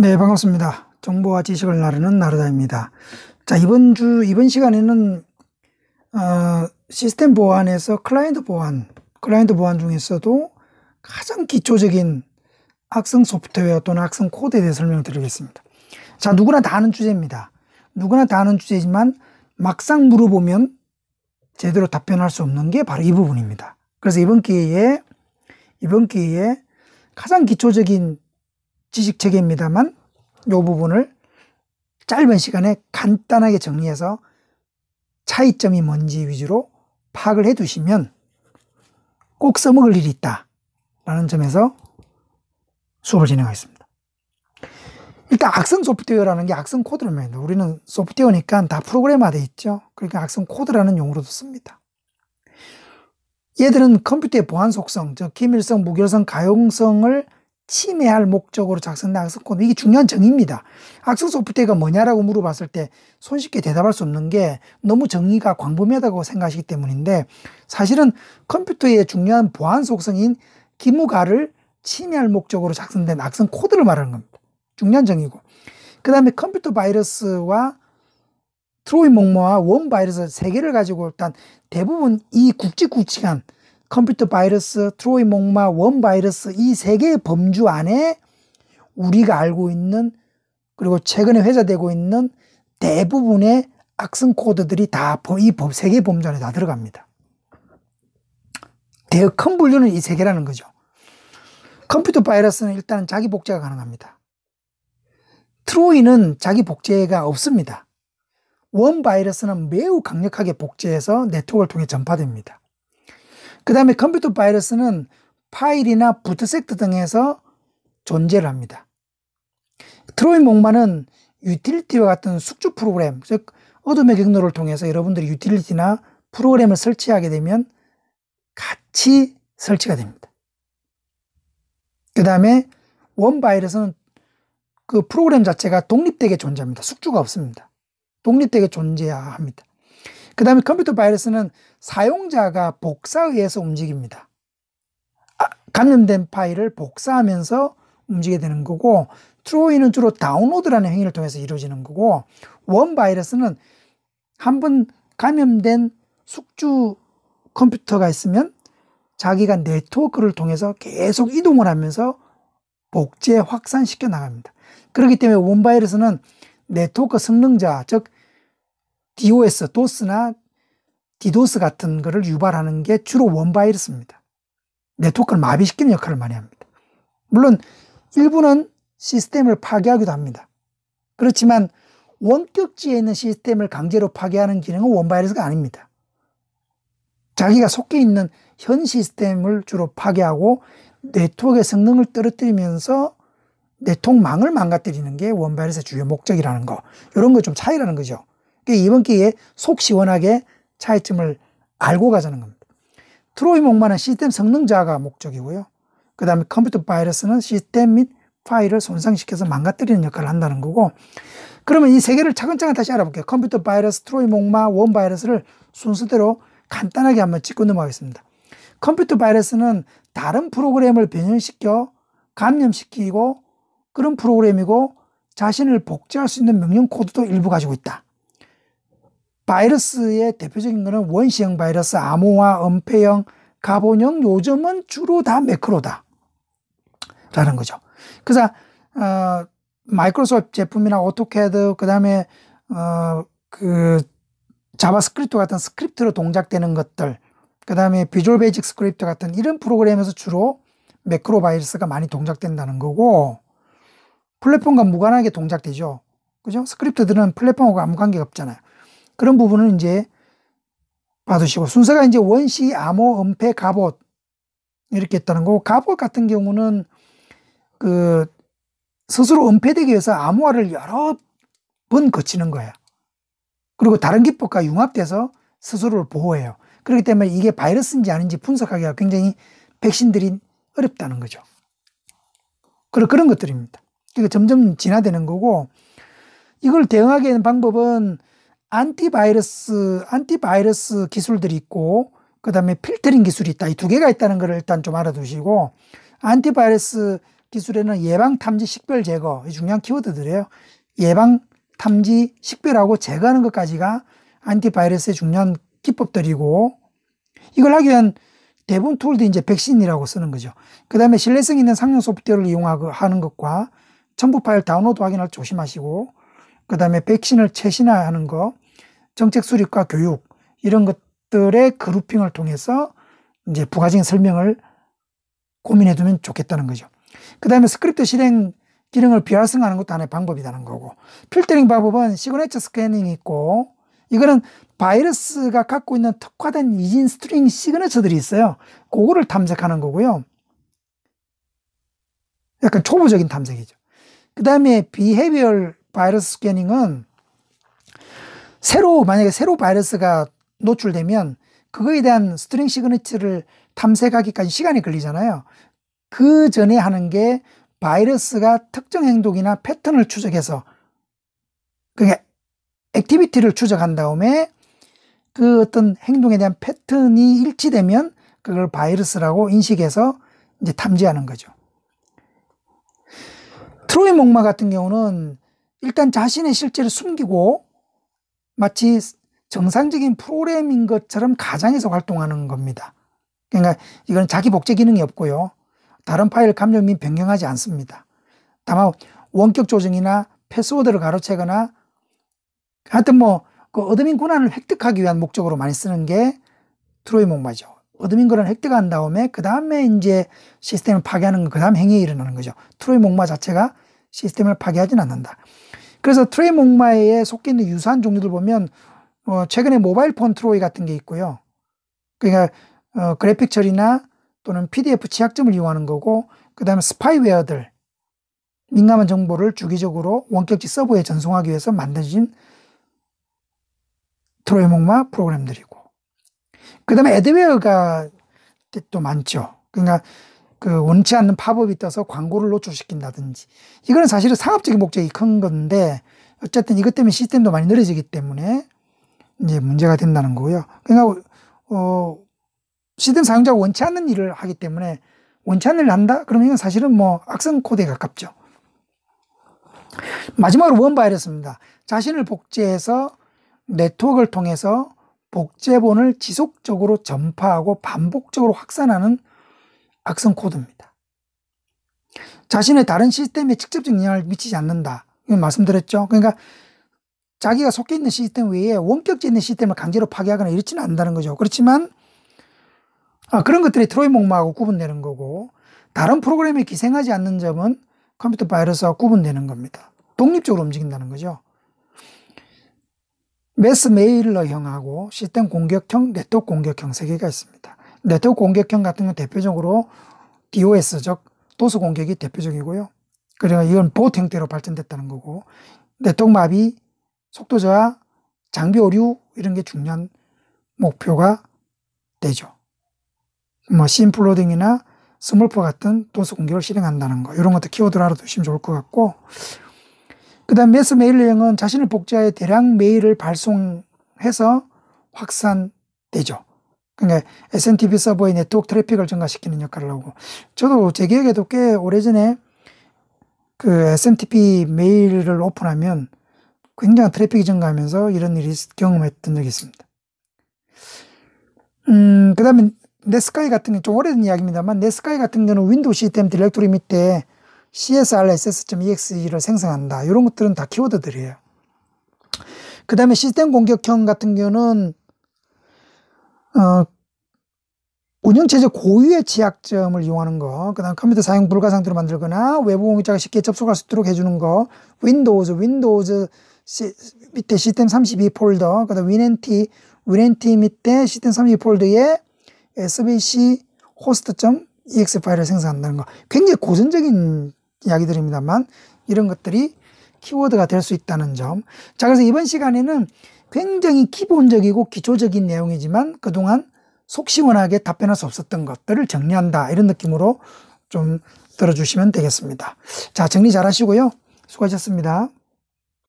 네, 반갑습니다. 정보와 지식을 나르는 나르다입니다. 자, 이번 주, 이번 시간에는, 어, 시스템 보안에서 클라이언트 보안, 클라이언트 보안 중에서도 가장 기초적인 악성 소프트웨어 또는 악성 코드에 대해 설명을 드리겠습니다. 자, 누구나 다 아는 주제입니다. 누구나 다 아는 주제지만 막상 물어보면 제대로 답변할 수 없는 게 바로 이 부분입니다. 그래서 이번 기회에, 이번 기회에 가장 기초적인 지식 체계입니다만 이 부분을 짧은 시간에 간단하게 정리해서 차이점이 뭔지 위주로 파악을 해 두시면 꼭 써먹을 일이 있다 라는 점에서 수업을 진행하겠습니다 일단 악성 소프트웨어라는 게 악성 코드를 말합니다 우리는 소프트웨어니까 다 프로그램화돼 있죠 그러니까 악성 코드라는 용어로도 씁니다 얘들은 컴퓨터의 보안 속성, 즉 기밀성, 무결성, 가용성을 침해할 목적으로 작성된 악성코드 이게 중요한 정의입니다. 악성 소프트웨어가 뭐냐라고 물어봤을 때 손쉽게 대답할 수 없는 게 너무 정의가 광범위하다고 생각하시기 때문인데 사실은 컴퓨터의 중요한 보안 속성인 기무가를 침해할 목적으로 작성된 악성 코드를 말하는 겁니다. 중요한 정의고 그 다음에 컴퓨터 바이러스와 트로이 목모와 원 바이러스 세 개를 가지고 일단 대부분 이 굵직굵직한 컴퓨터 바이러스, 트로이 목마, 원 바이러스 이 세 개의 범주 안에 우리가 알고 있는 그리고 최근에 회자되고 있는 대부분의 악성 코드들이 다 이 세 개의 범주 안에 다 들어갑니다. 대여 큰 분류는 이 세 개라는 거죠. 컴퓨터 바이러스는 일단 자기 복제가 가능합니다. 트로이는 자기 복제가 없습니다. 원 바이러스는 매우 강력하게 복제해서 네트워크를 통해 전파됩니다. 그 다음에 컴퓨터 바이러스는 파일이나 부트섹트 등에서 존재를 합니다. 트로이 목마는 유틸리티와 같은 숙주 프로그램, 즉 어둠의 경로를 통해서 여러분들이 유틸리티나 프로그램을 설치하게 되면 같이 설치가 됩니다. 그 다음에 원 바이러스는 그 프로그램 자체가 독립되게 존재합니다. 숙주가 없습니다. 독립되게 존재합니다. 그 다음에 컴퓨터 바이러스는 사용자가 복사에 의해서 움직입니다. 아, 감염된 파일을 복사하면서 움직이게 되는 거고 트로이는 주로 다운로드라는 행위를 통해서 이루어지는 거고 원 바이러스는 한번 감염된 숙주 컴퓨터가 있으면 자기가 네트워크를 통해서 계속 이동을 하면서 복제 확산시켜 나갑니다. 그렇기 때문에 원 바이러스는 네트워크 성능자 즉 DOS, 도스나 디도스 같은 것을 유발하는 게 주로 원바이러스입니다. 네트워크를 마비시키는 역할을 많이 합니다. 물론 일부는 시스템을 파괴하기도 합니다. 그렇지만 원격지에 있는 시스템을 강제로 파괴하는 기능은 원바이러스가 아닙니다. 자기가 속해 있는 현 시스템을 주로 파괴하고 네트워크의 성능을 떨어뜨리면서 네트워크망을 망가뜨리는 게 원바이러스의 주요 목적이라는 거 이런 거 좀 차이라는 거죠. 그 이번 기회에 속 시원하게 차이점을 알고 가자는 겁니다. 트로이 목마는 시스템 성능 자가 목적이고요. 그 다음에 컴퓨터 바이러스는 시스템 및 파일을 손상시켜서 망가뜨리는 역할을 한다는 거고 그러면 이 세 개를 차근차근 다시 알아볼게요. 컴퓨터 바이러스, 트로이 목마, 원 바이러스를 순서대로 간단하게 한번 짚고 넘어가겠습니다. 컴퓨터 바이러스는 다른 프로그램을 변형시켜 감염시키고 그런 프로그램이고 자신을 복제할 수 있는 명령 코드도 일부 가지고 있다. 바이러스의 대표적인 거는 원시형 바이러스, 암호화, 은폐형, 가본형 요즘은 주로 다 매크로다. 라는 거죠. 그래서 어, 마이크로소프트 제품이나 오토캐드 그다음에 어, 그 자바스크립트 같은 스크립트로 동작되는 것들 그다음에 비주얼 베이직 스크립트 같은 이런 프로그램에서 주로 매크로 바이러스가 많이 동작된다는 거고 플랫폼과 무관하게 동작되죠. 그죠? 스크립트들은 플랫폼하고 아무 관계가 없잖아요. 그런 부분은 이제 봐두시고 순서가 이제 원시, 암호, 은폐, 갑옷 이렇게 했다는 거고 갑옷 같은 경우는 그 스스로 은폐되기 위해서 암호화를 여러 번 거치는 거야. 그리고 다른 기법과 융합돼서 스스로를 보호해요. 그렇기 때문에 이게 바이러스인지 아닌지 분석하기가 굉장히 백신들이 어렵다는 거죠. 그런 그런 것들입니다. 그러니까 점점 진화되는 거고 이걸 대응하기 위한 방법은 안티바이러스 안티바이러스 기술들이 있고 그다음에 필터링 기술이 있다. 이 두 개가 있다는 걸 일단 좀 알아두시고 안티바이러스 기술에는 예방 탐지 식별 제거 중요한 키워드들이에요. 예방 탐지 식별하고 제거하는 것까지가 안티바이러스의 중요한 기법들이고 이걸 하기 위한 대부분 툴도 이제 백신이라고 쓰는 거죠. 그 다음에 신뢰성 있는 상용 소프트웨어를 이용하는 것과 첨부 파일 다운로드 확인할 조심하시고 그 다음에 백신을 최신화하는 거, 정책 수립과 교육 이런 것들의 그룹핑을 통해서 이제 부가적인 설명을 고민해두면 좋겠다는 거죠. 그 다음에 스크립트 실행 기능을 비활성화하는 것도 하나의 방법이라는 거고 필터링 방법은 시그네처 스캐닝이 있고 이거는 바이러스가 갖고 있는 특화된 이진 스트링 시그네처들이 있어요. 그거를 탐색하는 거고요. 약간 초보적인 탐색이죠. 그 다음에 비헤비얼 바이러스 스캐닝은 새로 만약에 새로 바이러스가 노출되면 그거에 대한 스트링 시그니처를 탐색하기까지 시간이 걸리잖아요. 그 전에 하는 게 바이러스가 특정 행동이나 패턴을 추적해서 그게 그러니까 액티비티를 추적한 다음에 그 어떤 행동에 대한 패턴이 일치되면 그걸 바이러스라고 인식해서 이제 탐지하는 거죠. 트로이 목마 같은 경우는 일단 자신의 실제를 숨기고 마치 정상적인 프로그램인 것처럼 가장해서 활동하는 겁니다. 그러니까 이건 자기 복제 기능이 없고요. 다른 파일 감염 및 변경하지 않습니다. 다만 원격 조정이나 패스워드를 가로채거나 하여튼 뭐 그 어드민 권한을 획득하기 위한 목적으로 많이 쓰는 게 트로이 목마죠. 어드민 권한을 획득한 다음에 그 다음에 이제 시스템을 파괴하는 그 다음 행위에 일어나는 거죠. 트로이 목마 자체가 시스템을 파괴하진 않는다. 그래서 트레이 목마에 속해 있는 유사한 종류들 보면 어, 최근에 모바일 폰 트로이 같은 게 있고요. 그러니까 어, 그래픽 처리나 또는 PDF 취약점을 이용하는 거고 그 다음에 스파이웨어들 민감한 정보를 주기적으로 원격지 서버에 전송하기 위해서 만들어진 트로이 목마 프로그램들이고 그 다음에 애드웨어가 또 많죠. 그러니까 그 원치 않는 팝업이 떠서 광고를 노출시킨다든지 이거는 사실은 상업적인 목적이 큰 건데 어쨌든 이것 때문에 시스템도 많이 느려지기 때문에 이제 문제가 된다는 거고요. 그러니까 어 시스템 사용자가 원치 않는 일을 하기 때문에 원치 않는 일을 한다? 그러면 이건 사실은 뭐 악성 코드에 가깝죠. 마지막으로 원 바이러스입니다. 자신을 복제해서 네트워크를 통해서 복제본을 지속적으로 전파하고 반복적으로 확산하는 악성 코드입니다. 자신의 다른 시스템에 직접적 영향을 미치지 않는다. 이 말씀드렸죠. 그러니까 자기가 속해 있는 시스템 외에 원격적 있는 시스템을 강제로 파괴하거나 이렇지는 않는다는 거죠. 그렇지만 아, 그런 것들이 트로이 목마하고 구분되는 거고 다른 프로그램에 기생하지 않는 점은 컴퓨터 바이러스와 구분되는 겁니다. 독립적으로 움직인다는 거죠. 매스 메일러 형하고 시스템 공격형, 네트워크 공격형 세 개가 있습니다. 네트워크 공격형 같은 건 대표적으로 DOS, 적도서 공격이 대표적이고요. 그래서 그러니까 이건 보트 형태로 발전됐다는 거고 네트워크 마비, 속도 저하, 장비 오류 이런 게 중요한 목표가 되죠. 뭐 심플로딩이나 스몰프 같은 도서 공격을 실행한다는 거 이런 것도 키워드로 알아두시면 좋을 것 같고 그 다음 메스 메일링은 자신을 복제하여 대량 메일을 발송해서 확산되죠. 그러니까 SNTP 서버의 네트워크 트래픽을 증가시키는 역할을 하고 저도 제 기억에도 꽤 오래전에 그 SMTP 메일을 오픈하면 굉장히 트래픽이 증가하면서 이런 일이 경험했던 적이 있습니다. 음, 그 다음에 넷스카이 같은 게좀 오래된 이야기입니다만 넷스카이 같은 경우는 윈도우 시스템 디렉토리 밑에 csrss.exe를 생성한다. 이런 것들은 다 키워드들이에요. 그 다음에 시스템 공격형 같은 경우는 어, 운영체제 고유의 취약점을 이용하는 거, 그 다음 컴퓨터 사용 불가 상태로 만들거나 외부 공유자가 쉽게 접속할 수 있도록 해주는 거, 윈도우즈, 윈도우즈 시, 밑에 시스템 32 폴더, 그 다음 윈엔티, 윈엔티 밑에 시스템 32 폴더에 SBC 호스트 t e x e 파일을 생성한다는 거. 굉장히 고전적인 이야기들입니다만, 이런 것들이 키워드가 될 수 있다는 점. 자, 그래서 이번 시간에는 굉장히 기본적이고 기초적인 내용이지만 그동안 속 시원하게 답변할 수 없었던 것들을 정리한다 이런 느낌으로 좀 들어주시면 되겠습니다. 자 정리 잘 하시고요. 수고하셨습니다.